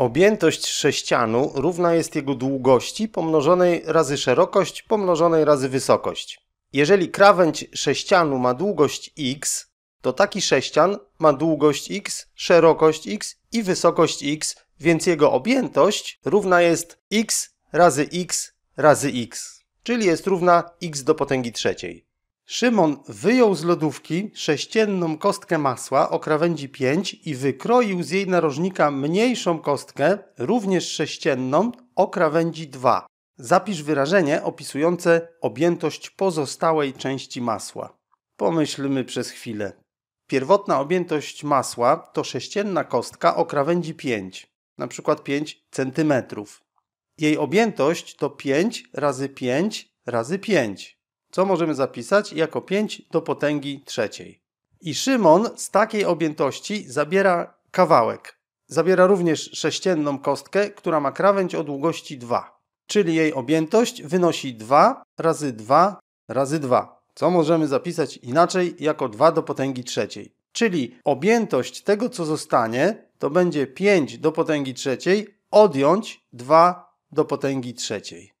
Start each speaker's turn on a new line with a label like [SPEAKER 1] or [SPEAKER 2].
[SPEAKER 1] Objętość sześcianu równa jest jego długości pomnożonej razy szerokość pomnożonej razy wysokość. Jeżeli krawędź sześcianu ma długość x, to taki sześcian ma długość x, szerokość x i wysokość x, więc jego objętość równa jest x razy x razy x, czyli jest równa x do potęgi trzeciej. Szymon wyjął z lodówki sześcienną kostkę masła o krawędzi 5 i wykroił z jej narożnika mniejszą kostkę, również sześcienną, o krawędzi 2. Zapisz wyrażenie opisujące objętość pozostałej części masła. Pomyślmy przez chwilę. Pierwotna objętość masła to sześcienna kostka o krawędzi 5, np. 5 cm. Jej objętość to 5 razy 5 razy 5 co możemy zapisać jako 5 do potęgi trzeciej. I Szymon z takiej objętości zabiera kawałek. Zabiera również sześcienną kostkę, która ma krawędź o długości 2, czyli jej objętość wynosi 2 razy 2 razy 2, co możemy zapisać inaczej jako 2 do potęgi trzeciej. Czyli objętość tego, co zostanie, to będzie 5 do potęgi trzeciej odjąć 2 do potęgi trzeciej.